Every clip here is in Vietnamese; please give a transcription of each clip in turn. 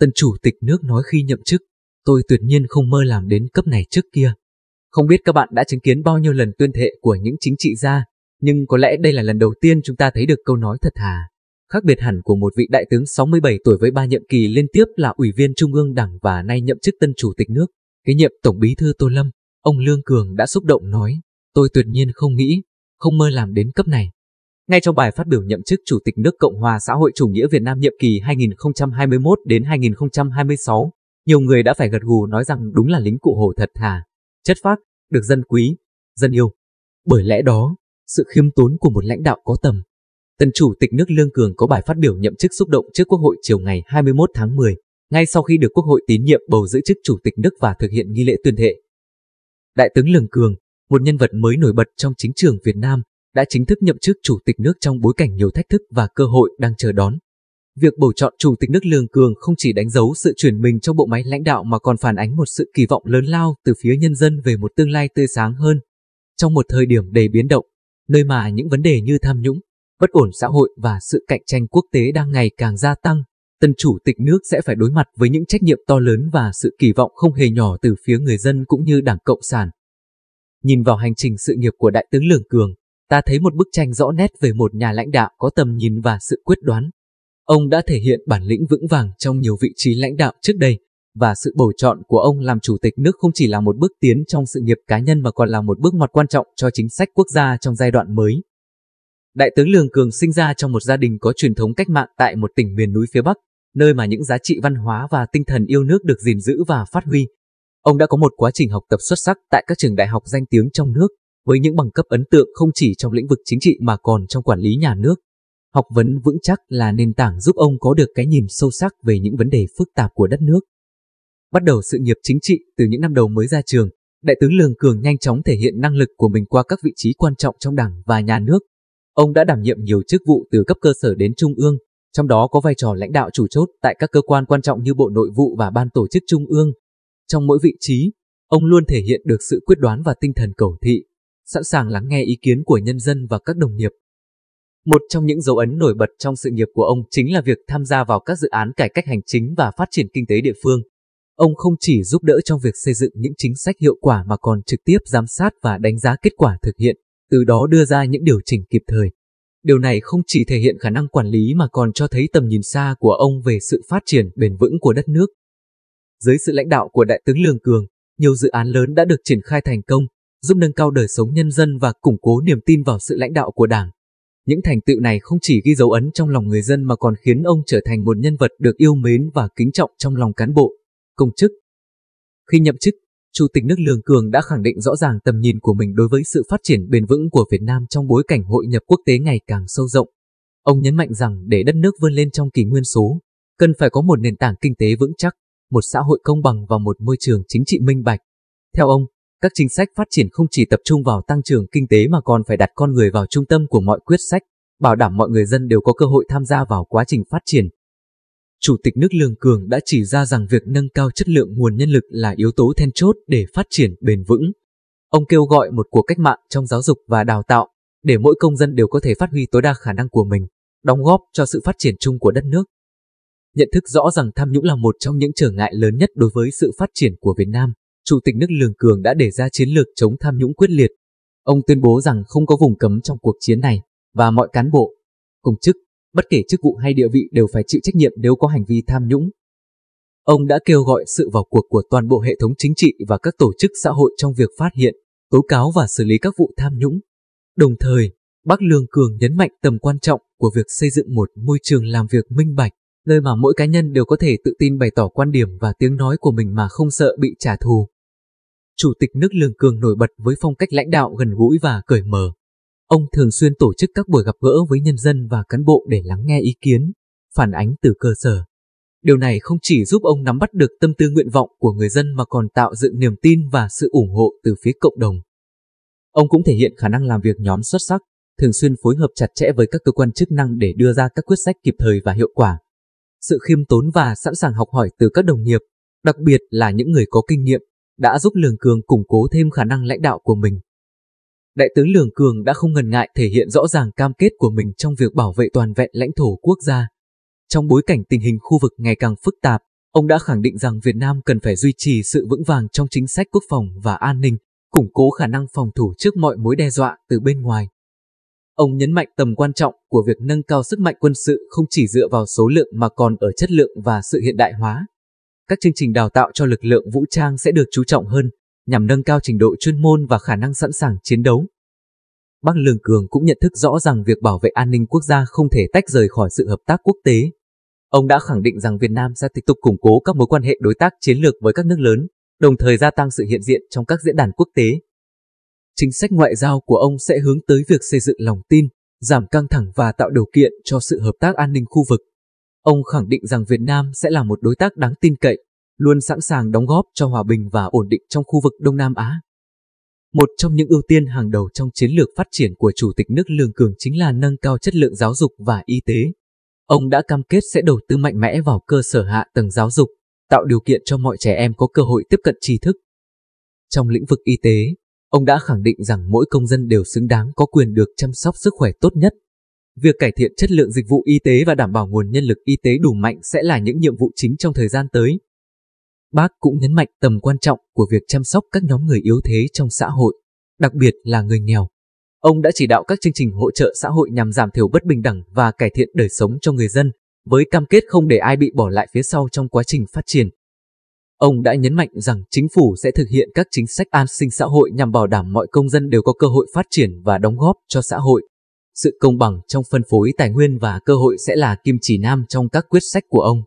Tân chủ tịch nước nói khi nhậm chức, tôi tuyệt nhiên không mơ làm đến cấp này trước kia. Không biết các bạn đã chứng kiến bao nhiêu lần tuyên thệ của những chính trị gia, nhưng có lẽ đây là lần đầu tiên chúng ta thấy được câu nói thật thà. Khác biệt hẳn của một vị đại tướng 67 tuổi với ba nhiệm kỳ liên tiếp là Ủy viên Trung ương Đảng và nay nhậm chức tân chủ tịch nước, kế nhiệm Tổng bí thư Tô Lâm, ông Lương Cường đã xúc động nói, tôi tuyệt nhiên không nghĩ, không mơ làm đến cấp này. Ngay trong bài phát biểu nhậm chức Chủ tịch nước Cộng hòa xã hội chủ nghĩa Việt Nam nhiệm kỳ 2021 đến 2026, nhiều người đã phải gật gù nói rằng đúng là lính cụ Hồ thật thà, chất phác, được dân quý, dân yêu. Bởi lẽ đó, sự khiêm tốn của một lãnh đạo có tầm. Tân Chủ tịch nước Lương Cường có bài phát biểu nhậm chức xúc động trước Quốc hội chiều ngày 21 tháng 10, ngay sau khi được Quốc hội tín nhiệm bầu giữ chức Chủ tịch nước và thực hiện nghi lễ tuyên thệ. Đại tướng Lương Cường, một nhân vật mới nổi bật trong chính trường Việt Nam, đã chính thức nhậm chức chủ tịch nước trong bối cảnh nhiều thách thức và cơ hội đang chờ đón. Việc bầu chọn chủ tịch nước Lương Cường không chỉ đánh dấu sự chuyển mình trong bộ máy lãnh đạo mà còn phản ánh một sự kỳ vọng lớn lao từ phía nhân dân về một tương lai tươi sáng hơn. Trong một thời điểm đầy biến động, nơi mà những vấn đề như tham nhũng, bất ổn xã hội và sự cạnh tranh quốc tế đang ngày càng gia tăng, tân chủ tịch nước sẽ phải đối mặt với những trách nhiệm to lớn và sự kỳ vọng không hề nhỏ từ phía người dân cũng như Đảng Cộng sản. Nhìn vào hành trình sự nghiệp của Đại tướng Lương Cường, ta thấy một bức tranh rõ nét về một nhà lãnh đạo có tầm nhìn và sự quyết đoán. Ông đã thể hiện bản lĩnh vững vàng trong nhiều vị trí lãnh đạo trước đây, và sự bầu chọn của ông làm chủ tịch nước không chỉ là một bước tiến trong sự nghiệp cá nhân mà còn là một bước ngoặt quan trọng cho chính sách quốc gia trong giai đoạn mới. Đại tướng Lương Cường sinh ra trong một gia đình có truyền thống cách mạng tại một tỉnh miền núi phía Bắc, nơi mà những giá trị văn hóa và tinh thần yêu nước được gìn giữ và phát huy. Ông đã có một quá trình học tập xuất sắc tại các trường đại học danh tiếng trong nước, với những bằng cấp ấn tượng không chỉ trong lĩnh vực chính trị mà còn trong quản lý nhà nước. Học vấn vững chắc là nền tảng giúp ông có được cái nhìn sâu sắc về những vấn đề phức tạp của đất nước. Bắt đầu sự nghiệp chính trị từ những năm đầu mới ra trường, Đại tướng Lương Cường nhanh chóng thể hiện năng lực của mình qua các vị trí quan trọng trong đảng và nhà nước. Ông đã đảm nhiệm nhiều chức vụ từ cấp cơ sở đến trung ương, trong đó có vai trò lãnh đạo chủ chốt tại các cơ quan quan trọng như Bộ Nội vụ và Ban Tổ chức Trung ương. Trong mỗi vị trí, ông luôn thể hiện được sự quyết đoán và tinh thần cầu thị, sẵn sàng lắng nghe ý kiến của nhân dân và các đồng nghiệp. Một trong những dấu ấn nổi bật trong sự nghiệp của ông chính là việc tham gia vào các dự án cải cách hành chính và phát triển kinh tế địa phương. Ông không chỉ giúp đỡ trong việc xây dựng những chính sách hiệu quả mà còn trực tiếp giám sát và đánh giá kết quả thực hiện, từ đó đưa ra những điều chỉnh kịp thời. Điều này không chỉ thể hiện khả năng quản lý mà còn cho thấy tầm nhìn xa của ông về sự phát triển bền vững của đất nước. Dưới sự lãnh đạo của Đại tướng Lương Cường, nhiều dự án lớn đã được triển khai thành công, giúp nâng cao đời sống nhân dân và củng cố niềm tin vào sự lãnh đạo của Đảng. Những thành tựu này không chỉ ghi dấu ấn trong lòng người dân mà còn khiến ông trở thành một nhân vật được yêu mến và kính trọng trong lòng cán bộ, công chức. Khi nhậm chức, Chủ tịch nước Lương Cường đã khẳng định rõ ràng tầm nhìn của mình đối với sự phát triển bền vững của Việt Nam trong bối cảnh hội nhập quốc tế ngày càng sâu rộng. Ông nhấn mạnh rằng để đất nước vươn lên trong kỷ nguyên số, cần phải có một nền tảng kinh tế vững chắc, một xã hội công bằng và một môi trường chính trị minh bạch. Theo ông, các chính sách phát triển không chỉ tập trung vào tăng trưởng kinh tế mà còn phải đặt con người vào trung tâm của mọi quyết sách, bảo đảm mọi người dân đều có cơ hội tham gia vào quá trình phát triển. Chủ tịch nước Lương Cường đã chỉ ra rằng việc nâng cao chất lượng nguồn nhân lực là yếu tố then chốt để phát triển bền vững. Ông kêu gọi một cuộc cách mạng trong giáo dục và đào tạo, để mỗi công dân đều có thể phát huy tối đa khả năng của mình, đóng góp cho sự phát triển chung của đất nước. Nhận thức rõ rằng tham nhũng là một trong những trở ngại lớn nhất đối với sự phát triển của Việt Nam. Chủ tịch nước Lương Cường đã đề ra chiến lược chống tham nhũng quyết liệt. Ông tuyên bố rằng không có vùng cấm trong cuộc chiến này, và mọi cán bộ, công chức, bất kể chức vụ hay địa vị đều phải chịu trách nhiệm nếu có hành vi tham nhũng. Ông đã kêu gọi sự vào cuộc của toàn bộ hệ thống chính trị và các tổ chức xã hội trong việc phát hiện, tố cáo và xử lý các vụ tham nhũng. Đồng thời, Bác Lương Cường nhấn mạnh tầm quan trọng của việc xây dựng một môi trường làm việc minh bạch, nơi mà mỗi cá nhân đều có thể tự tin bày tỏ quan điểm và tiếng nói của mình mà không sợ bị trả thù. Chủ tịch nước Lương Cường nổi bật với phong cách lãnh đạo gần gũi và cởi mở. Ông thường xuyên tổ chức các buổi gặp gỡ với nhân dân và cán bộ để lắng nghe ý kiến, phản ánh từ cơ sở. Điều này không chỉ giúp ông nắm bắt được tâm tư nguyện vọng của người dân mà còn tạo dựng niềm tin và sự ủng hộ từ phía cộng đồng. Ông cũng thể hiện khả năng làm việc nhóm xuất sắc, thường xuyên phối hợp chặt chẽ với các cơ quan chức năng để đưa ra các quyết sách kịp thời và hiệu quả sự khiêm tốn và sẵn sàng học hỏi từ các đồng nghiệp, đặc biệt là những người có kinh nghiệm, đã giúp Lường Cường củng cố thêm khả năng lãnh đạo của mình. Đại tướng Lường Cường đã không ngần ngại thể hiện rõ ràng cam kết của mình trong việc bảo vệ toàn vẹn lãnh thổ quốc gia. Trong bối cảnh tình hình khu vực ngày càng phức tạp, ông đã khẳng định rằng Việt Nam cần phải duy trì sự vững vàng trong chính sách quốc phòng và an ninh, củng cố khả năng phòng thủ trước mọi mối đe dọa từ bên ngoài. Ông nhấn mạnh tầm quan trọng của việc nâng cao sức mạnh quân sự không chỉ dựa vào số lượng mà còn ở chất lượng và sự hiện đại hóa. Các chương trình đào tạo cho lực lượng vũ trang sẽ được chú trọng hơn, nhằm nâng cao trình độ chuyên môn và khả năng sẵn sàng chiến đấu. Bác Lương Cường cũng nhận thức rõ rằng việc bảo vệ an ninh quốc gia không thể tách rời khỏi sự hợp tác quốc tế. Ông đã khẳng định rằng Việt Nam sẽ tiếp tục củng cố các mối quan hệ đối tác chiến lược với các nước lớn, đồng thời gia tăng sự hiện diện trong các diễn đàn quốc tế, chính sách ngoại giao của ông sẽ hướng tới việc xây dựng lòng tin, giảm căng thẳng và tạo điều kiện cho sự hợp tác an ninh khu vực. Ông khẳng định rằng Việt Nam sẽ là một đối tác đáng tin cậy, luôn sẵn sàng đóng góp cho hòa bình và ổn định trong khu vực Đông Nam Á. Một trong những ưu tiên hàng đầu trong chiến lược phát triển của Chủ tịch nước Lương Cường chính là nâng cao chất lượng giáo dục và y tế. Ông đã cam kết sẽ đầu tư mạnh mẽ vào cơ sở hạ tầng giáo dục, tạo điều kiện cho mọi trẻ em có cơ hội tiếp cận tri thức. Trong lĩnh vực y tế, Ông đã khẳng định rằng mỗi công dân đều xứng đáng có quyền được chăm sóc sức khỏe tốt nhất. Việc cải thiện chất lượng dịch vụ y tế và đảm bảo nguồn nhân lực y tế đủ mạnh sẽ là những nhiệm vụ chính trong thời gian tới. Bác cũng nhấn mạnh tầm quan trọng của việc chăm sóc các nhóm người yếu thế trong xã hội, đặc biệt là người nghèo. Ông đã chỉ đạo các chương trình hỗ trợ xã hội nhằm giảm thiểu bất bình đẳng và cải thiện đời sống cho người dân, với cam kết không để ai bị bỏ lại phía sau trong quá trình phát triển. Ông đã nhấn mạnh rằng chính phủ sẽ thực hiện các chính sách an sinh xã hội nhằm bảo đảm mọi công dân đều có cơ hội phát triển và đóng góp cho xã hội. Sự công bằng trong phân phối tài nguyên và cơ hội sẽ là kim chỉ nam trong các quyết sách của ông.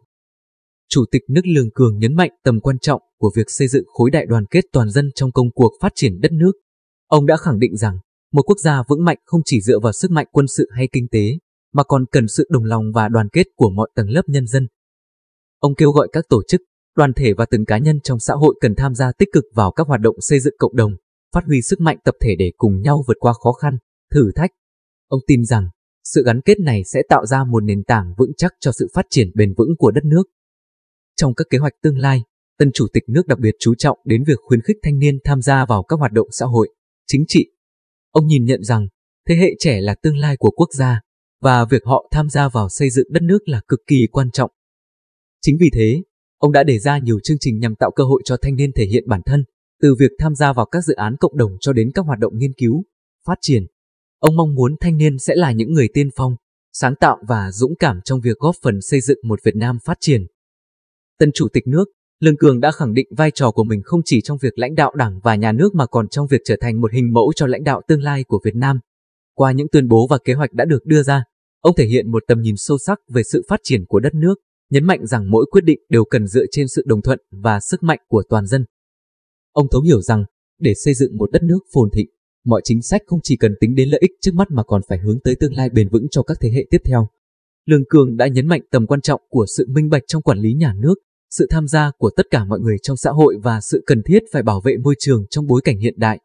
Chủ tịch nước Lương Cường nhấn mạnh tầm quan trọng của việc xây dựng khối đại đoàn kết toàn dân trong công cuộc phát triển đất nước. Ông đã khẳng định rằng một quốc gia vững mạnh không chỉ dựa vào sức mạnh quân sự hay kinh tế, mà còn cần sự đồng lòng và đoàn kết của mọi tầng lớp nhân dân. Ông kêu gọi các tổ chức, đoàn thể và từng cá nhân trong xã hội cần tham gia tích cực vào các hoạt động xây dựng cộng đồng, phát huy sức mạnh tập thể để cùng nhau vượt qua khó khăn, thử thách. Ông tin rằng, sự gắn kết này sẽ tạo ra một nền tảng vững chắc cho sự phát triển bền vững của đất nước. Trong các kế hoạch tương lai, tân chủ tịch nước đặc biệt chú trọng đến việc khuyến khích thanh niên tham gia vào các hoạt động xã hội, chính trị. Ông nhìn nhận rằng, thế hệ trẻ là tương lai của quốc gia, và việc họ tham gia vào xây dựng đất nước là cực kỳ quan trọng. Chính vì thế, Ông đã đề ra nhiều chương trình nhằm tạo cơ hội cho thanh niên thể hiện bản thân, từ việc tham gia vào các dự án cộng đồng cho đến các hoạt động nghiên cứu, phát triển. Ông mong muốn thanh niên sẽ là những người tiên phong, sáng tạo và dũng cảm trong việc góp phần xây dựng một Việt Nam phát triển. Tân Chủ tịch nước, Lương Cường đã khẳng định vai trò của mình không chỉ trong việc lãnh đạo đảng và nhà nước mà còn trong việc trở thành một hình mẫu cho lãnh đạo tương lai của Việt Nam. Qua những tuyên bố và kế hoạch đã được đưa ra, ông thể hiện một tầm nhìn sâu sắc về sự phát triển của đất nước nhấn mạnh rằng mỗi quyết định đều cần dựa trên sự đồng thuận và sức mạnh của toàn dân. Ông thấu hiểu rằng, để xây dựng một đất nước phồn thịnh, mọi chính sách không chỉ cần tính đến lợi ích trước mắt mà còn phải hướng tới tương lai bền vững cho các thế hệ tiếp theo. Lương Cường đã nhấn mạnh tầm quan trọng của sự minh bạch trong quản lý nhà nước, sự tham gia của tất cả mọi người trong xã hội và sự cần thiết phải bảo vệ môi trường trong bối cảnh hiện đại.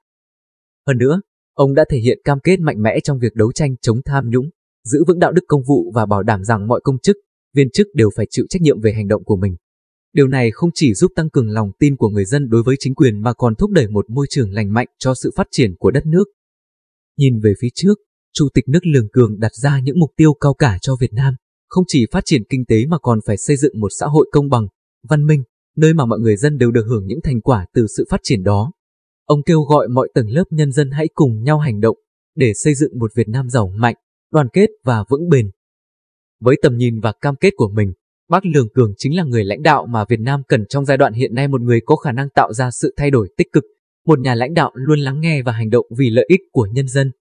Hơn nữa, ông đã thể hiện cam kết mạnh mẽ trong việc đấu tranh chống tham nhũng, giữ vững đạo đức công vụ và bảo đảm rằng mọi công chức, viên chức đều phải chịu trách nhiệm về hành động của mình. Điều này không chỉ giúp tăng cường lòng tin của người dân đối với chính quyền mà còn thúc đẩy một môi trường lành mạnh cho sự phát triển của đất nước. Nhìn về phía trước, Chủ tịch nước Lương Cường đặt ra những mục tiêu cao cả cho Việt Nam, không chỉ phát triển kinh tế mà còn phải xây dựng một xã hội công bằng, văn minh, nơi mà mọi người dân đều được hưởng những thành quả từ sự phát triển đó. Ông kêu gọi mọi tầng lớp nhân dân hãy cùng nhau hành động để xây dựng một Việt Nam giàu mạnh, đoàn kết và vững bền. Với tầm nhìn và cam kết của mình, Bác Lương Cường chính là người lãnh đạo mà Việt Nam cần trong giai đoạn hiện nay một người có khả năng tạo ra sự thay đổi tích cực, một nhà lãnh đạo luôn lắng nghe và hành động vì lợi ích của nhân dân.